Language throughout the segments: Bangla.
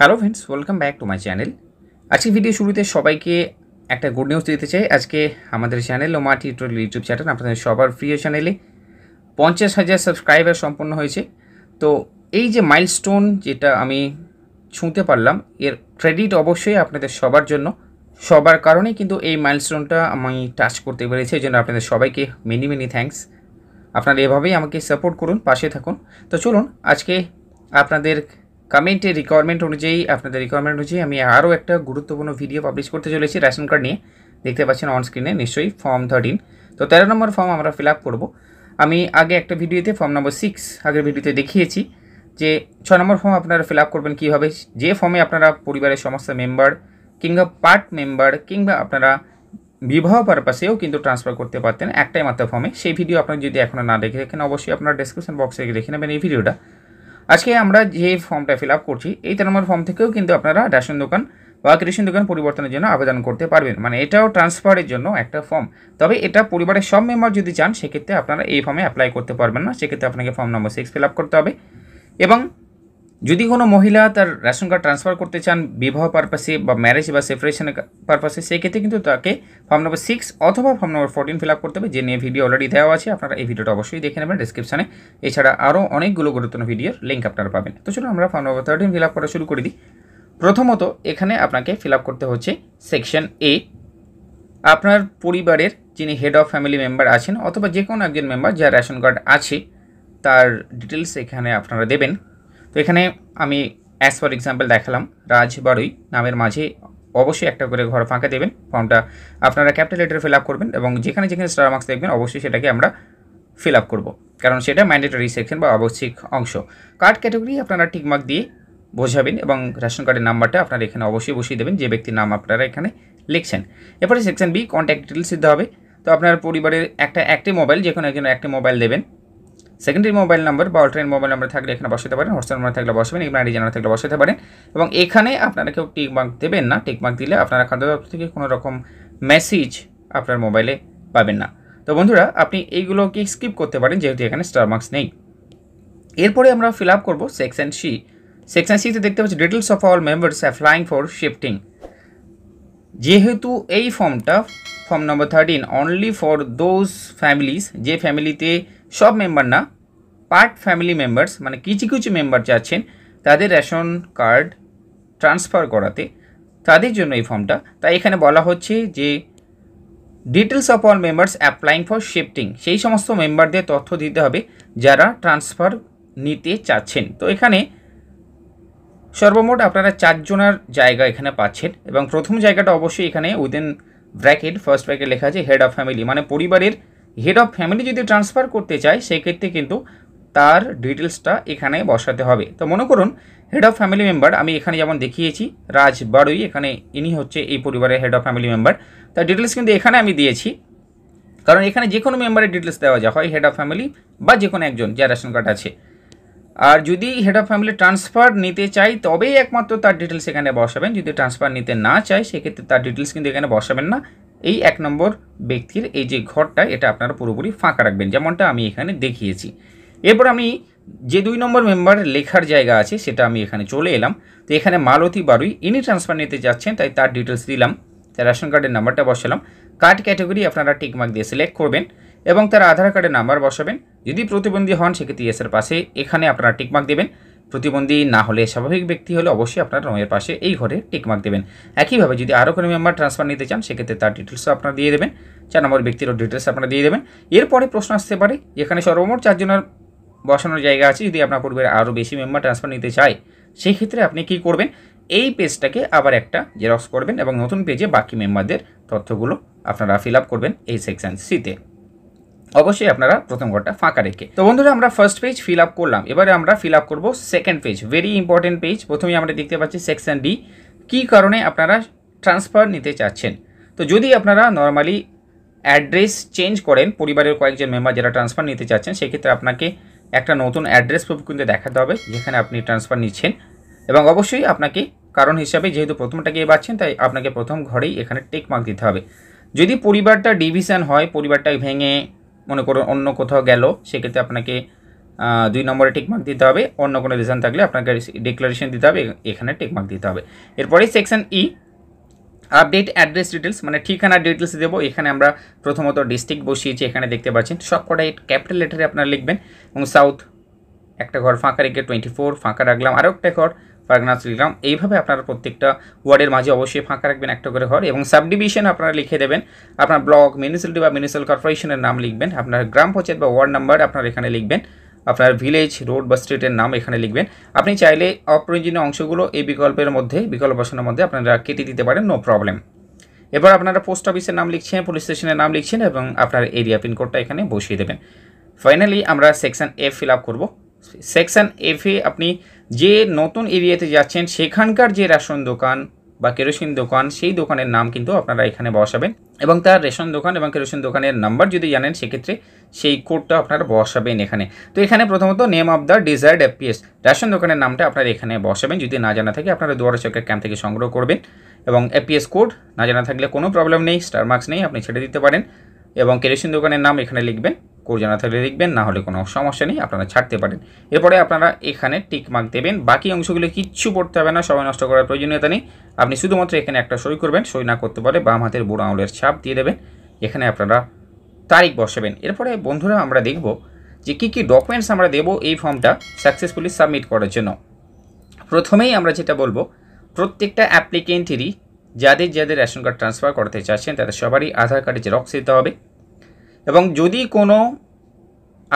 hello friends welcome back to my channel আজকে ভিডিও শুরুতে সবাইকে একটা গুড নিউজ দিতে চাই আজকে আমাদের চ্যানেল মাটি টিউটোরিয়াল ইউটিউব চ্যানেল আপনাদের সবার প্রিয় চ্যানেলে পঞ্চাশ হাজার সাবস্ক্রাইবার সম্পন্ন হয়েছে তো এই যে মাইলস্টোন যেটা আমি ছুঁতে পারলাম এর ক্রেডিট অবশ্যই আপনাদের সবার জন্য সবার কারণে কিন্তু এই মাইলস্টোনটা আমি টাচ করতে পেরেছি এই জন্য আপনাদের সবাইকে মেনি মেনি থ্যাংকস আপনারা এভাবেই আমাকে সাপোর্ট করুন পাশে থাকুন তো চলুন আজকে আপনাদের কমেন্টের রিকোয়ারমেন্ট অনুযায়ী আপনাদের রিকোয়ারমেন্ট অনুযায়ী আমি আরও একটা গুরুত্বপূর্ণ ভিডিও পাবলিশ করতে চলেছি রেশন কার্ড নিয়ে দেখতে পাচ্ছেন অন স্ক্রিনে নিশ্চয়ই ফর্ম থার্টিন তো তেরো নম্বর ফর্ম আমরা ফিল আপ করবো আমি আগে একটা ভিডিওতে ফর্ম নম্বর সিক্স আগের ভিডিওতে দেখিয়েছি যে ছ নম্বর ফর্ম আপনারা ফিল আপ করবেন কীভাবে যে ফর্মে আপনারা পরিবারের সমস্ত মেম্বার কিংবা পার্ট মেম্বার কিংবা আপনারা বিবাহ পারপাসেও কিন্তু ট্রান্সফার করতে পারতেন একটাই মাত্র ফর্মে সেই ভিডিও আপনারা যদি এখনও না দেখে থাকেন অবশ্যই আপনারা ডিসক্রিপশন বক্সে দেখে নেবেন এই ভিডিওটা আজকে আমরা যে ফর্মটা ফিল আপ করছি এই তেরো নম্বর ফর্ম থেকেও কিন্তু আপনারা রেশন দোকান বা কৃষি দোকান পরিবর্তনের জন্য আবেদন করতে পারবেন মানে এটাও ট্রান্সফারের জন্য একটা ফর্ম তবে এটা পরিবারের সব মেম্বার যদি চান সেক্ষেত্রে আপনারা এই ফর্মে অ্যাপ্লাই করতে পারবেন না সেক্ষেত্রে আপনাকে form number six fill up করতে হবে এবং যদি কোনো মহিলা তার রেশন কার্ড ট্রান্সফার করতে চান বিবাহ পারপাসে বা ম্যারেজ বা সেপারেশনের পারপাসে সেক্ষেত্রে কিন্তু তাকে ফর্ম নম্বর সিক্স অথবা form number fourteen fill up করতে হবে যে নিয়ে ভিডিও অলরেডি দেওয়া আছে আপনারা এই ভিডিওটা অবশ্যই দেখে নেবেন ডিসক্রিপশানে এছাড়া আরও অনেকগুলো গুরুত্বপূর্ণ ভিডিওর লিঙ্ক আপনারা পাবেন তো চলুন আমরা form number thirteen fill up করা শুরু করে দিই প্রথমত এখানে আপনাকে ফিল আপ করতে হচ্ছে সেকশন এ আপনার পরিবারের যিনি হেড অফ ফ্যামিলি মেম্বার আছেন অথবা যে কোনো একজন মেম্বার যার রেশন কার্ড আছে তার ডিটেলস এখানে আপনারা দেবেন তো এখানে আমি অ্যাজ ফর এক্সাম্পল দেখালাম রাজ বারুই নামের মাঝে অবশ্যই একটা করে ঘর ফাঁকা দেবেন ফর্মটা আপনারা ক্যাপিটাল লেটার ফিল আপ করবেন এবং যেখানে যেখানে স্টার মার্কস দেখবেন অবশ্যই সেটাকে আমরা ফিল আপ করবো কারণ সেটা ম্যান্ডেটরি সেকশন বা আবশ্যিক অংশ কার্ড ক্যাটাগরি আপনারা টিকমার্ক দিয়ে বোঝাবেন এবং রেশন কার্ডের নাম্বারটা আপনারা এখানে অবশ্যই বসিয়ে দেবেন যে ব্যক্তির নাম আপনারা এখানে লিখছেন এরপরে সেকশন বি কন্ট্যাক্ট ডিটেলস দিতে হবে তো আপনার পরিবারের একটা একটি মোবাইল যে কোনো একজন একটি মোবাইল দেবেন সেকেন্ডারি মোবাইল নাম্বার বা অল্টারনেট মোবাইল নাম্বার থাকলে এখানে বসাতে পারেন হোয়াটসঅ্যাপ নাম্বার থাকলে বসবেন এবং আইডি জানা থাকলে বসাতে পারেন এবং এখানে আপনারা কেউ টিকমার্ক দেবেন না টিকমার্ক দিলে আপনারা খাদ্য দপ্তর থেকে কোনো রকম মেসেজ আপনার মোবাইলে পাবেন না তো বন্ধুরা আপনি এইগুলোকে স্কিপ করতে পারেন যেহেতু এখানে স্টার মার্কস নেই এরপরে আমরা ফিল আপ করবো সেকশন সি সেকশন সিতে দেখতে পাচ্ছি details of all members applying for shifting যেহেতু এই ফর্মটা form number thirteen only for those families যে ফ্যামিলিতে সব মেম্বার না পার্ট ফ্যামিলি মেম্বার্স মানে কিছু কিছু মেম্বার যা আছেন তাদের রেশন কার্ড ট্রান্সফার করাতে তাদের জন্য এই ফর্মটা তাই এখানে বলা হচ্ছে যে details of all members applying for shifting সেই সমস্ত মেম্বারদের তথ্য দিতে হবে যারা ট্রান্সফার নিতে চাচ্ছেন তো এখানে সর্বমোট আপনারা চারজনার জায়গা এখানে পাচ্ছেন এবং প্রথম জায়গাটা অবশ্যই এখানে উইদিন ব্র্যাকেট ফার্স্ট ব্র্যাকেট লেখা আছে হেড অফ ফ্যামিলি মানে পরিবারের হেড অফ ফ্যামিলি যদি ট্রান্সফার করতে চায় সেক্ষেত্রে কিন্তু তার ডিটেলসটা এখানে বসাতে হবে তো মনে করুন হেড অফ ফ্যামিলি মেম্বার আমি এখানে যেমন দেখিয়েছি রাজ বাড়ুই এখানে ইনি হচ্ছে এই পরিবারের হেড অফ ফ্যামিলি মেম্বার তার ডিটেলস কিন্তু এখানে আমি দিয়েছি কারণ এখানে যে কোনো মেম্বারের ডিটেলস দেওয়া যায় হয় হেড অফ ফ্যামিলি বা যে কোনো একজন যার রেশন কার্ড আছে আর যদি হেড অফ ফ্যামিলি ট্রান্সফার নিতে চাই তবেই একমাত্র তার ডিটেলস এখানে বসাবেন যদি ট্রান্সফার নিতে না চাই সেক্ষেত্রে তার ডিটেলস কিন্তু এখানে বসাবেন না এই এক নম্বর ব্যক্তির এই যে ঘরটা এটা আপনারা পুরোপুরি ফাঁকা রাখবেন যেমনটা আমি এখানে দেখিয়েছি এরপর আমি যে দুই নম্বর মেম্বার লেখার জায়গা আছে সেটা আমি এখানে চলে এলাম তো এখানে মালতী বারুই ইনি ট্রান্সফার নিতে যাচ্ছেন তাই তার ডিটেলস দিলাম তার রেশন কার্ডের নাম্বারটা বসালাম কার্ড ক্যাটাগরি আপনারা টিকমার্ক দিয়ে সিলেক্ট করবেন এবং তার আধার কার্ডের নাম্বার বসাবেন যদি প্রতিবন্ধী হন সেক্ষেত্রে এসের পাশে এখানে আপনারা টিকমার্ক দেবেন প্রতিবন্ধী না হলে স্বাভাবিক ব্যক্তি হলে অবশ্যই আপনার রঙের পাশে এই ঘরে টিকমার্ক দেবেন একইভাবে যদি আরও কোনো মেম্বার ট্রান্সফার নিতে চান সেক্ষেত্রে তার ডিটেলসও আপনার দিয়ে দেবেন চার নম্বর ব্যক্তির ডিটেলস আপনার দিয়ে দেবেন এরপরে প্রশ্ন আসতে পারে এখানে সর্বমোট চারজনের বসানোর জায়গা আছে যদি আপনার পূর্বের আরও বেশি মেম্বার ট্রান্সফার নিতে চায় সেই ক্ষেত্রে আপনি কি করবেন এই পেজটাকে আবার একটা জেরক্স করবেন এবং নতুন পেজে বাকি মেম্বারদের তথ্যগুলো আপনারা ফিল করবেন এই সেকশান সিতে অবশ্যই আপনারা প্রথম ঘরটা ফাঁকা রেখে তো বন্ধুরা আমরা ফার্স্ট পেজ ফিল আপ করলাম এবারে আমরা ফিল আপ করবো second page very important page প্রথমেই আমরা দেখতে পাচ্ছি সেকশন ডি কী কারণে আপনারা ট্রান্সফার নিতে চাচ্ছেন তো যদি আপনারা নর্মালি অ্যাড্রেস চেঞ্জ করেন পরিবারের কয়েকজন মেম্বার যারা ট্রান্সফার নিতে চাচ্ছেন সেক্ষেত্রে আপনাকে একটা নতুন অ্যাড্রেস প্রুফ কিন্তু দেখাতে হবে যেখানে আপনি ট্রান্সফার নিচ্ছেন এবং অবশ্যই আপনাকে কারণ হিসাবে যেহেতু প্রথমটাকে পাচ্ছেন তাই আপনাকে প্রথম ঘরেই এখানে টেক মার্ক দিতে হবে যদি পরিবারটা ডিভিশন হয় পরিবারটা ভেঙে মনে করুন অন্য কোথাও গেল সেক্ষেত্রে আপনাকে দুই নম্বরে টিকমার্ক দিতে হবে অন্য কোনো রিজন থাকলে আপনাকে ডিক্লারেশন দিতে হবে এখানে টিকমার্ক দিতে হবে এরপরে section E update address details মানে ঠিকানা ডিটেলস দেবো এখানে আমরা প্রথমত ডিস্ট্রিক্ট বসিয়েছি এখানে দেখতে পাচ্ছেন সবকটাই ক্যাপিটাল লেটারে আপনারা লিখবেন এবং সাউথ একটা ঘর ফাঁকা রেখে টোয়েন্টি ফোর ফাঁকা রাখলাম আরও একটা ঘর পার্ক নাচ লিখলাম এইভাবে আপনারা প্রত্যেকটা ওয়ার্ডের মাঝে অবশ্যই ফাঁকা রাখবেন একটা করে ঘর এবং সাবডিভিশন আপনারা লিখে দেবেন আপনার ব্লক মিউনিসিপালিটি বা মিউনিসিপাল কর্পোরেশনের নাম লিখবেন আপনার গ্রাম পঞ্চায়েত বা ওয়ার্ড নাম্বার আপনারা এখানে লিখবেন আপনার ভিলেজ রোড বা স্ট্রিটের নাম এখানে লিখবেন আপনি চাইলে অপ্রয়োজনীয় অংশগুলো এই বিকল্পের মধ্যে বিকল্প বসানোর মধ্যে আপনারা কেটে দিতে পারেন নো প্রবলেম এবার আপনারা পোস্ট অফিসের নাম লিখছেন পুলিশ স্টেশনের নাম লিখছেন এবং আপনার এরিয়া পিনকোডটা এখানে বসিয়ে দেবেন ফাইনালি আমরা সেকশান এ ফিল আপ করবো সেকশান এফে আপনি যে নতুন এরিয়াতে যাচ্ছেন সেখানকার যে রেশন দোকান বা কেরোসিন দোকান সেই দোকানের নাম কিন্তু আপনারা এখানে বসাবেন এবং তার রেশন দোকান এবং কেরোসিন দোকানের নাম্বার যদি জানেন সেক্ষেত্রে সেই কোডটা আপনারা বসাবেন এখানে তো এখানে প্রথমত name of the desired FPS ration দোকানের নামটা আপনারা এখানে বসাবেন যদি না জানা থাকে আপনারা দুয়ারে চকের ক্যাম্প থেকে সংগ্রহ করবেন এবং এফপিএস কোড না জানা থাকলে কোনো প্রবলেম নেই স্টার মার্কস নেই আপনি ছেড়ে দিতে পারেন এবং কেরোসিন দোকানের নাম এখানে লিখবেন কোড জানা থাকলে লিখবেন না হলে কোনো সমস্যা নেই আপনারা ছাড়তে পারেন এরপরে আপনারা এখানে টিক মার্ক দেবেন বাকি অংশগুলো কিচ্ছু পড়তে হবে না সময় নষ্ট করার প্রয়োজনীয়তা নেই আপনি শুধুমাত্র এখানে একটা সই করবেন সই না করতে পারে বাম হাতের বুড়ো আঙুলের ছাপ দিয়ে দেবেন এখানে আপনারা তারিখ বসাবেন এরপরে বন্ধুরা আমরা দেখব যে কী কী ডকুমেন্টস আমরা দেব এই ফর্মটা সাকসেসফুলি সাবমিট করার জন্য প্রথমেই আমরা যেটা বলবো প্রত্যেকটা অ্যাপ্লিকেন্টেরই যাদের যাদের রেশন কার্ড ট্রান্সফার করতে চাচ্ছেন তাদের সবারই আধার কার্ডে জেরক্স দিতে হবে এবং যদি কোনো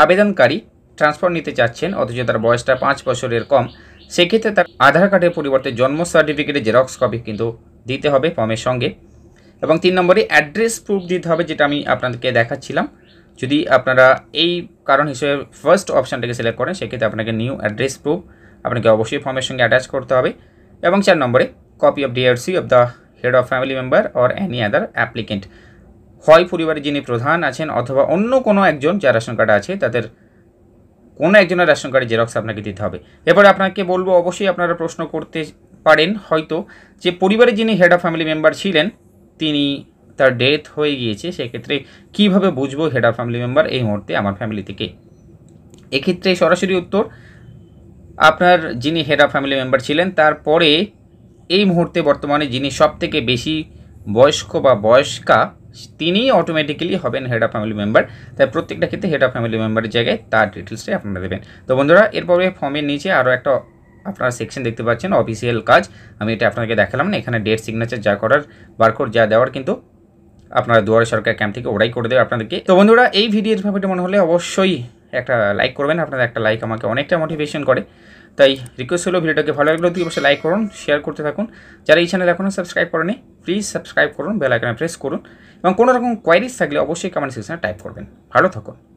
আবেদনকারী ট্রান্সফার নিতে চাচ্ছেন অথচ তার বয়সটা পাঁচ বছরের কম সেক্ষেত্রে তার আধার কার্ডের পরিবর্তে জন্ম সার্টিফিকেটের জেরক্স কপি কিন্তু দিতে হবে ফর্মের সঙ্গে এবং তিন নম্বরে অ্যাড্রেস প্রুফ দিতে হবে যেটা আমি আপনাদেরকে দেখাচ্ছিলাম যদি আপনারা এই কারণ হিসেবে ফার্স্ট অপশানটাকে সিলেক্ট করেন সেক্ষেত্রে আপনাকে নিউ অ্যাড্রেস প্রুফ আপনাকে অবশ্যই ফর্মের সঙ্গে অ্যাটাচ করতে হবে এবং চার নম্বরে copy of DRC of the head of family member or any other applicant হয় পরিবারে যিনি প্রধান আছেন অথবা অন্য কোনো একজন যার রেশন কার্ড আছে তাদের কোনো একজনের রেশন কার্ডের জেরক্স আপনাকে দিতে হবে এবারে আপনাকে বলবো অবশ্যই আপনারা প্রশ্ন করতে পারেন হয়তো যে পরিবারে যিনি হেড অফ ফ্যামিলি মেম্বার ছিলেন তিনি তার ডেথ হয়ে গিয়েছে সেক্ষেত্রে কিভাবে বুঝবো হেড অফ ফ্যামিলি মেম্বার এই মুহূর্তে আমার ফ্যামিলি থেকে এক্ষেত্রে সরাসরি উত্তর আপনার যিনি হেড অফ ফ্যামিলি মেম্বার ছিলেন তারপরে এই মুহূর্তে বর্তমানে যিনি সবথেকে বেশি বয়স্ক বা বয়স্কা তিনি অটোমেটিক্যালি হবেন হেড অফ ফ্যামিলি মেম্বার তাই প্রত্যেকটা ক্ষেত্রে হেড অফ ফ্যামিলি মেম্বারের জায়গায় তার ডিটেলসটাই আপনারা দেবেন তো বন্ধুরা এরপরে ফর্মের নিচে আরও একটা আপনারা সেকশন দেখতে পাচ্ছেন অফিসিয়াল কাজ আমি এটা আপনাকে দেখালাম না এখানে ডেট সিগনেচার যা করার বারকোড যা দেওয়ার কিন্তু আপনারা দুয়ার সরকার ক্যাম্প থেকে ওরাই করে দেবে আপনাদেরকে তো বন্ধুরা এই ভিডিওর ব্যাপারটা মনে হলে অবশ্যই একটা লাইক করবেন আপনাদের একটা লাইক আমাকে অনেকটা মোটিভেশন করে তাই রিকোয়েস্ট হলো ভিডিওটাকে ভালো লাগলে অতি অবশ্যই লাইক করুন শেয়ার করতে থাকুন যারা এই চ্যানেল এখনও সাবস্ক্রাইব করেনি প্লিজ সাবস্ক্রাইব করুন বেলাইকনে প্রেস করুন এবং কোনো রকম কোয়ারিজ থাকলে অবশ্যই কমেন্ট সেকশনে টাইপ করবেন ভালো থাকুন